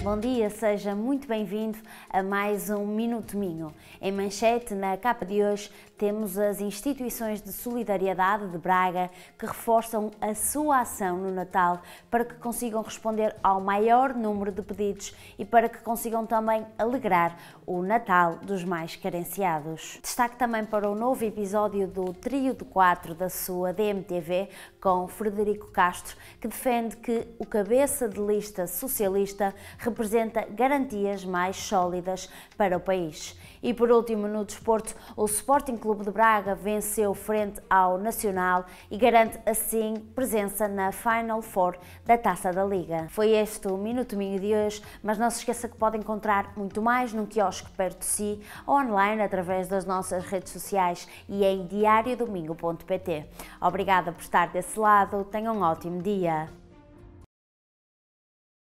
Bom dia, seja muito bem-vindo a mais um Minuto Minho. Em manchete, na capa de hoje, temos as instituições de solidariedade de Braga que reforçam a sua ação no Natal para que consigam responder ao maior número de pedidos e para que consigam também alegrar o Natal dos mais carenciados. Destaque também para o novo episódio do Trio de Quatro da sua DMTV com Frederico Castro, que defende que o cabeça de lista socialista representa representa garantias mais sólidas para o país. E por último, no desporto, o Sporting Clube de Braga venceu frente ao Nacional e garante assim presença na Final Four da Taça da Liga. Foi este o minuto domingo de hoje, mas não se esqueça que pode encontrar muito mais num quiosque perto de si, online através das nossas redes sociais e em diariodomingo.pt. Obrigada por estar desse lado, tenha um ótimo dia!